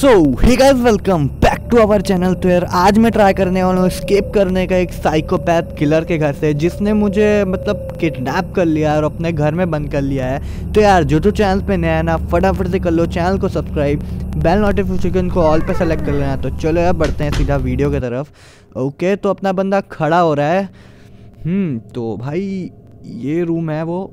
So hi guys welcome back to our channel तो यार आज मैं ट्राई करने वाला हूँ स्केप करने का एक साइकोपैथ किलर के घर से जिसने मुझे मतलब किडनैप कर लिया है और अपने घर में बंद कर लिया है तो यार जो तो चैनल पे नया ना फटाफट से कर लो चैनल को सब्सक्राइब बेल नोटिफिकेशन को ऑल पे सेलेक्ट कर लेना तो चलो यार बढ़ते हैं सीधा वीडियो की तरफ ओके तो अपना बंदा खड़ा हो रहा है हम्म, तो भाई ये रूम है वो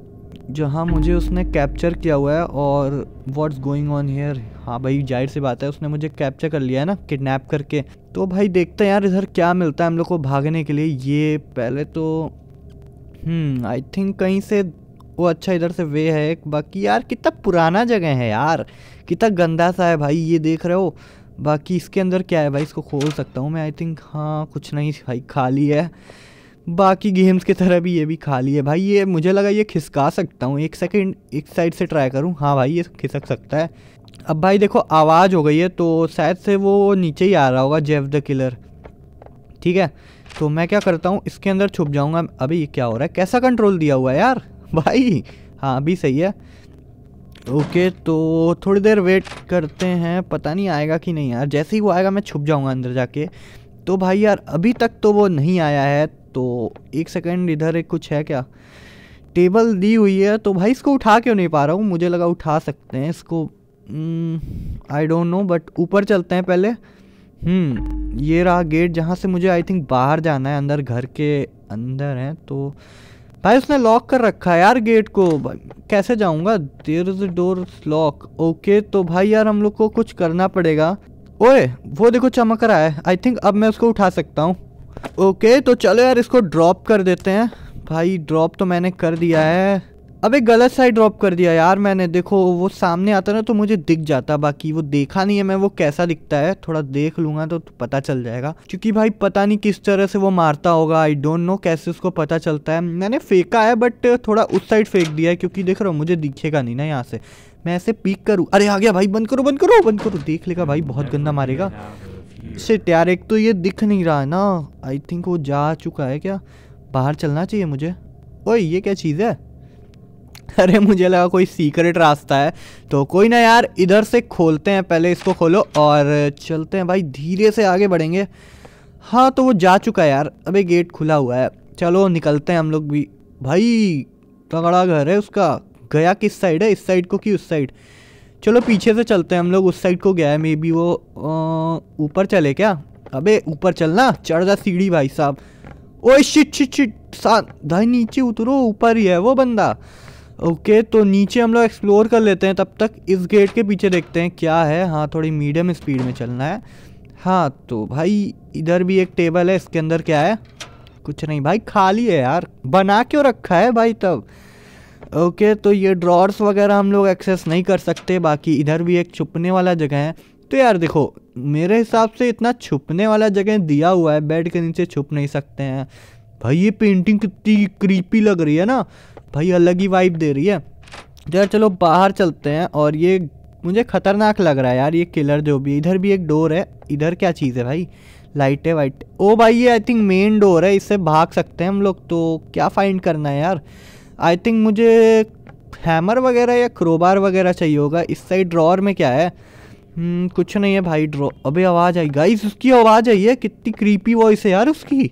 जहाँ मुझे उसने कैप्चर किया हुआ है और व्हाट्स गोइंग ऑन हेयर हाँ भाई जाहिर सी बात है उसने मुझे कैप्चर कर लिया है ना किडनैप करके तो भाई देखते हैं यार इधर क्या मिलता है हम लोग को भागने के लिए ये पहले तो आई हम्म, थिंक कहीं से वो अच्छा इधर से वे है बाकी यार कितना पुराना जगह है यार कितना गंदा सा है भाई ये देख रहे हो बाकी इसके अंदर क्या है भाई इसको खोल सकता हूँ मैं आई थिंक हाँ कुछ नहीं भाई खाली है बाकी गेम्स की तरह भी ये भी खाली है भाई ये मुझे लगा ये खिसका सकता हूँ एक सेकेंड एक साइड से ट्राई करूँ हाँ भाई ये खिसक सकता है अब भाई देखो आवाज़ हो गई है तो शायद से वो नीचे ही आ रहा होगा जेफ द किलर ठीक है तो मैं क्या करता हूँ इसके अंदर छुप जाऊँगा अभी ये क्या हो रहा है कैसा कंट्रोल दिया हुआ है यार भाई हाँ अभी सही है ओके तो थोड़ी देर वेट करते हैं पता नहीं आएगा कि नहीं यार जैसे ही वो आएगा मैं छुप जाऊँगा अंदर जाके तो भाई यार अभी तक तो वो नहीं आया है तो एक सेकेंड इधर एक कुछ है क्या टेबल दी हुई है तो भाई इसको उठा क्यों नहीं पा रहा हूँ मुझे लगा उठा सकते हैं इसको आई डोंट नो बट ऊपर चलते हैं पहले हम्म ये रहा गेट जहाँ से मुझे आई थिंक बाहर जाना है अंदर घर के अंदर है तो भाई उसने लॉक कर रखा है यार गेट को कैसे जाऊँगा there is door lock okay तो भाई यार हम लोग को कुछ करना पड़ेगा ओए वो देखो चमक रहा है आई थिंक अब मैं उसको उठा सकता हूँ ओके तो चलो यार इसको ड्रॉप कर देते हैं भाई ड्रॉप तो मैंने कर दिया है अबे गलत साइड ड्रॉप कर दिया यार मैंने देखो वो सामने आता ना तो मुझे दिख जाता बाकी वो देखा नहीं है मैं वो कैसा दिखता है थोड़ा देख लूंगा तो पता चल जाएगा क्योंकि भाई पता नहीं किस तरह से वो मारता होगा आई डोंट नो कैसे उसको पता चलता है मैंने फेंका है बट थोड़ा उस साइड फेंक दिया है क्योंकि देख रहा हूँ मुझे दिखेगा नहीं ना यहाँ से मैं ऐसे पीक करूँ अरे आ गया भाई बंद करो बंद करो बंद करो देख लेगा भाई बहुत गंदा मारेगा सिट यार एक तो ये दिख नहीं रहा है ना आई थिंक वो जा चुका है क्या बाहर चलना चाहिए मुझे ओए ये क्या चीज़ है अरे मुझे लगा कोई सीक्रेट रास्ता है तो कोई ना यार इधर से खोलते हैं पहले इसको खोलो और चलते हैं भाई धीरे से आगे बढ़ेंगे हाँ तो वो जा चुका है यार अबे गेट खुला हुआ है चलो निकलते हैं हम लोग भी भाई तगड़ा घर है उसका गया किस साइड है इस साइड को कि उस साइड चलो पीछे से चलते हैं हम लोग उस साइड को गया है मे बी वो ऊपर चले क्या अबे ऊपर चलना चढ़ जा सीढ़ी भाई साहब ओ शिट शिट शिट भाई नीचे उतरो ऊपर ही है वो बंदा ओके तो नीचे हम लोग एक्सप्लोर कर लेते हैं तब तक इस गेट के पीछे देखते हैं क्या है हाँ थोड़ी मीडियम स्पीड में चलना है हाँ तो भाई इधर भी एक टेबल है इसके अंदर क्या है कुछ नहीं भाई खाली है यार बना क्यों रखा है भाई तब ओके तो ये ड्रॉर्स वगैरह हम लोग एक्सेस नहीं कर सकते बाकी इधर भी एक छुपने वाला जगह है तो यार देखो मेरे हिसाब से इतना छुपने वाला जगह दिया हुआ है बेड के नीचे छुप नहीं सकते हैं भाई ये पेंटिंग कितनी क्रीपी लग रही है ना भाई अलग ही वाइब दे रही है तो यार चलो बाहर चलते हैं और ये मुझे खतरनाक लग रहा है यार ये किलर जो भी इधर भी एक डोर है इधर क्या चीज़ है भाई लाइटें वाइट ओ भाई ये आई थिंक मेन डोर है इससे भाग सकते हैं हम लोग तो क्या फाइंड करना है यार आई थिंक मुझे हैमर वगैरह या क्रोबार वगैरह चाहिए होगा इस साइड ड्रॉर में क्या है हम्म, कुछ नहीं है भाई ड्रॉ अभी आवाज़ आई गाइस उसकी आवाज़ आई है कितनी क्रीपी वॉइस है यार उसकी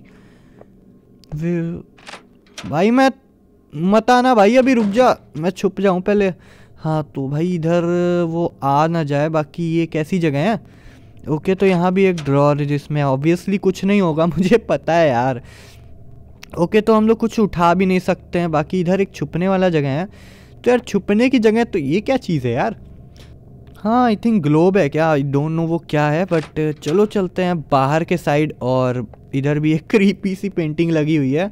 भाई मैं मत आना भाई अभी रुक जा मैं छुप जाऊँ पहले हाँ तो भाई इधर वो आ ना जाए बाकी ये कैसी जगह है ओके तो यहाँ भी एक ड्रॉर है जिसमें ऑब्वियसली कुछ नहीं होगा मुझे पता है यार ओके तो हम लोग कुछ उठा भी नहीं सकते हैं बाकी इधर एक छुपने वाला जगह है तो यार छुपने की जगह तो ये क्या चीज़ है यार हाँ आई थिंक ग्लोब है क्या आई डोंट नो वो क्या है बट चलो चलते हैं बाहर के साइड और इधर भी एक क्रीपी सी पेंटिंग लगी हुई है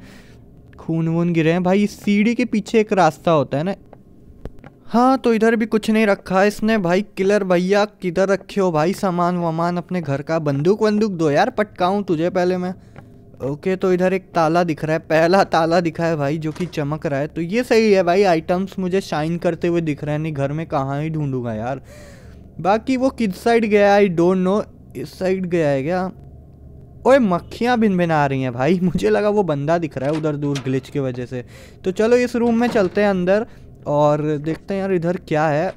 खून वून गिरे हैं भाई सीढ़ी के पीछे एक रास्ता होता है ना हाँ तो इधर भी कुछ नहीं रखा इसने भाई किलर भैया किधर रखे हो भाई सामान वामान अपने घर का बंदूक वंदूक दो यार पटकाऊँ तुझे पहले मैं ओके तो इधर एक ताला दिख रहा है पहला ताला दिखा है भाई जो कि चमक रहा है तो ये सही है भाई आइटम्स मुझे शाइन करते हुए दिख रहे हैं नहीं घर में कहाँ ही ढूंढूंगा यार बाकी वो किस साइड गया आई डोंट नो इस साइड गया है क्या ओए मक्खियाँ भिन भिन आ रही हैं भाई मुझे लगा वो बंदा दिख रहा है उधर दूर ग्लिच की वजह से तो चलो इस रूम में चलते हैं अंदर और देखते हैं यार इधर क्या है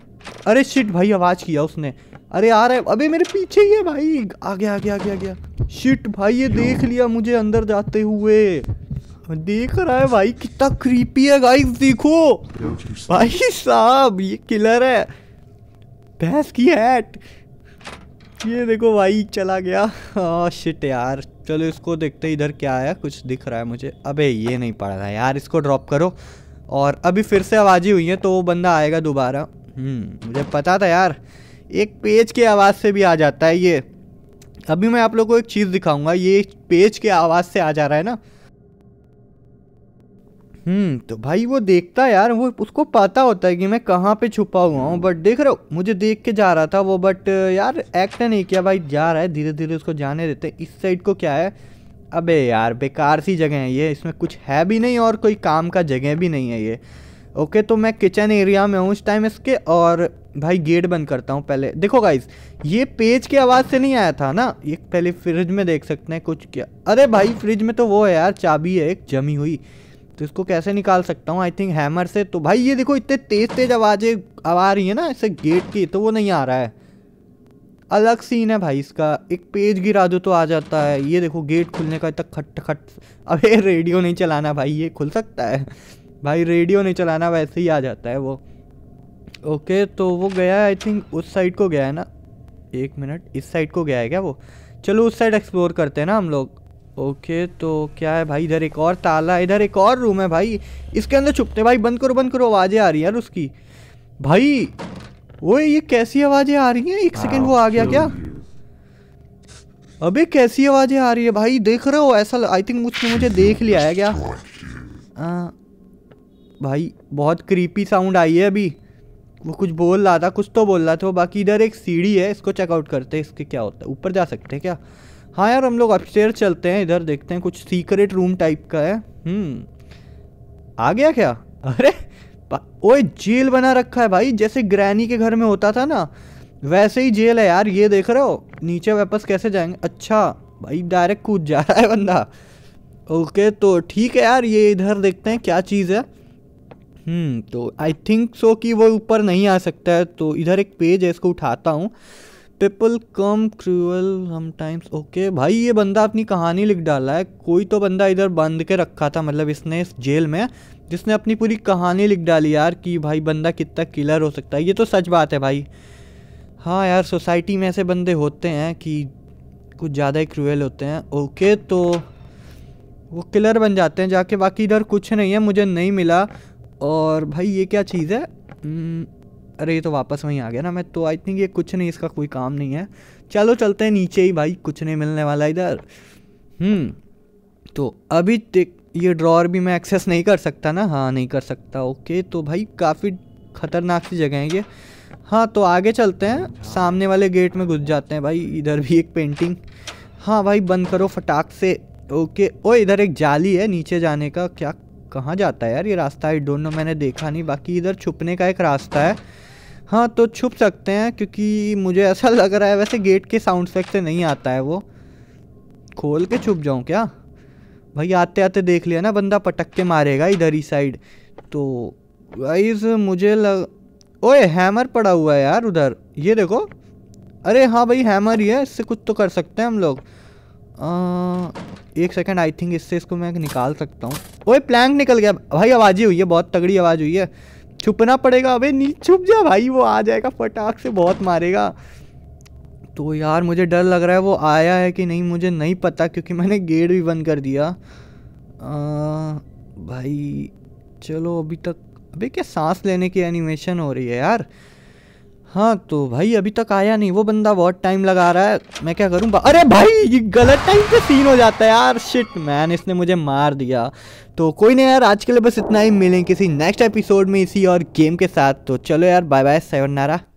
अरे शिट भाई आवाज़ किया उसने अरे आ रहा है मेरे पीछे ही है भाई आ गया आ गया आ गया गया शिट भाई ये देख लिया मुझे अंदर जाते हुए देख रहा है भाई कितना क्रीपी है गाइस देखो भाई साहब ये किलर है भैंस की हैट ये देखो भाई चला गया हाँ शिट यार चलो इसको देखते इधर क्या आया कुछ दिख रहा है मुझे अबे ये नहीं पड़ रहा यार इसको ड्रॉप करो और अभी फिर से आवाज़ें हुई हैं तो वो बंदा आएगा दोबारा हम्म, मुझे पता था यार एक पेज के आवाज़ से भी आ जाता है ये अभी मैं आप लोग को एक चीज़ दिखाऊंगा ये पेज के आवाज़ से आ जा रहा है ना हम्म तो भाई वो देखता यार वो उसको पता होता है कि मैं कहाँ पे छुपा हुआ हूँ बट देख रहे हो मुझे देख के जा रहा था वो बट यार एक्ट नहीं किया भाई जा रहा है धीरे धीरे उसको जाने देते इस साइड को क्या है अबे यार बेकार सी जगह है ये इसमें कुछ है भी नहीं और कोई काम का जगह भी नहीं है ये ओके तो मैं किचन एरिया में हूँ इस टाइम इसके और भाई गेट बंद करता हूँ पहले देखो गाइज ये पेज की आवाज़ से नहीं आया था ना ये पहले फ्रिज में देख सकते हैं कुछ क्या अरे भाई फ्रिज में तो वो है यार चाबी है एक जमी हुई तो इसको कैसे निकाल सकता हूँ आई थिंक हैमर से तो भाई ये देखो इतने तेज़ तेज़ आवाज़ें आवा रही है ना इसे गेट की तो वो नहीं आ रहा है अलग सीन है भाई इसका एक पेज गिरा दो तो आ जाता है ये देखो गेट खुलने का इतना खट खट अब रेडियो नहीं चलाना भाई ये खुल सकता है भाई रेडियो नहीं चलाना वैसे ही आ जाता है वो ओके तो वो गया है आई थिंक उस साइड को गया है ना एक मिनट इस साइड को गया है क्या वो चलो उस साइड एक्सप्लोर करते हैं ना हम लोग ओके तो क्या है भाई इधर एक और ताला इधर एक और रूम है भाई इसके अंदर छुपते भाई बंद करो बंद करो आवाज़ें आ रही हैं यार उसकी भाई वो ये कैसी आवाज़ें आ रही हैं एक सेकेंड वो आ गया क्या अबे कैसी आवाज़ें आ रही है भाई देख रहे हो ऐसा आई थिंक उसने मुझे देख लिया है क्या आ, हाँ। भाई बहुत क्रीपी साउंड आई है अभी वो कुछ बोल रहा था कुछ तो बोल रहा था वो बाकी इधर एक सीढ़ी है इसको चेकआउट करते हैं इसके क्या होता है ऊपर जा सकते हैं क्या हाँ यार हम लोग अपस्टेयर चलते हैं इधर देखते हैं कुछ सीक्रेट रूम टाइप का है हम्म, आ गया क्या अरे ओए जेल बना रखा है भाई जैसे ग्रैनी के घर में होता था ना वैसे ही जेल है यार ये देख रहे हो नीचे वापस कैसे जाएंगे अच्छा भाई डायरेक्ट कूद जा रहा है बंदा ओके तो ठीक है यार ये इधर देखते हैं क्या चीज़ है हम्म, तो आई थिंक सो कि वो ऊपर नहीं आ सकता है तो इधर एक पेज है इसको उठाता हूँ people come cruel sometimes okay भाई ये बंदा अपनी कहानी लिख डाला है कोई तो बंदा इधर बंद के रखा था मतलब इसने इस जेल में जिसने अपनी पूरी कहानी लिख डाली यार कि भाई बंदा कितना किलर हो सकता है ये तो सच बात है भाई हाँ यार सोसाइटी में ऐसे बंदे होते हैं कि कुछ ज़्यादा ही क्रूअल होते हैं ओके तो वो किलर बन जाते हैं जाके बाकी इधर कुछ नहीं है मुझे नहीं मिला और भाई ये क्या चीज़ है हम्म, अरे ये तो वापस वहीं आ गया ना मैं तो आई थिंक ये कुछ नहीं इसका कोई काम नहीं है चलो चलते हैं नीचे ही भाई कुछ नहीं मिलने वाला इधर हम्म, तो अभी ये ड्रॉर भी मैं एक्सेस नहीं कर सकता ना हाँ नहीं कर सकता ओके तो भाई काफ़ी ख़तरनाक सी जगह है ये हाँ तो आगे चलते हैं सामने वाले गेट में घुस जाते हैं भाई इधर भी एक पेंटिंग हाँ भाई बंद करो फटाक से ओके ओ इधर एक जाली है नीचे जाने का क्या कहाँ जाता है यार ये रास्ता आई डोंट नो मैंने देखा नहीं बाकी इधर छुपने का एक रास्ता है हाँ तो छुप सकते हैं क्योंकि मुझे ऐसा लग रहा है वैसे गेट के साउंड इफेक्ट से नहीं आता है वो खोल के छुप जाऊँ क्या भाई आते आते देख लिया ना बंदा पटक के मारेगा इधर ही साइड तो वाइज मुझे लग ओए हैमर पड़ा हुआ है यार उधर ये देखो अरे हाँ भाई हैमर ही है इससे कुछ तो कर सकते हैं हम लोग आ... एक सेकंड आई थिंक इससे इसको मैं निकाल सकता हूँ ओए प्लैंक निकल गया भाई आवाज़ ही हुई है बहुत तगड़ी आवाज़ हुई है छुपना पड़ेगा अबे नहीं छुप जा भाई वो आ जाएगा फटाक से बहुत मारेगा तो यार मुझे डर लग रहा है वो आया है कि नहीं मुझे नहीं पता क्योंकि मैंने गेट भी बंद कर दिया आ, भाई चलो अभी तक अबे क्या सांस लेने की एनिमेशन हो रही है यार हाँ तो भाई अभी तक आया नहीं वो बंदा बहुत टाइम लगा रहा है मैं क्या करूँ अरे भाई ये गलत टाइम पे सीन हो जाता है यार शिट मैन इसने मुझे मार दिया तो कोई नहीं यार आज के लिए बस इतना ही मिलें किसी नेक्स्ट एपिसोड में इसी और गेम के साथ तो चलो यार बाय बाय सेवन नारा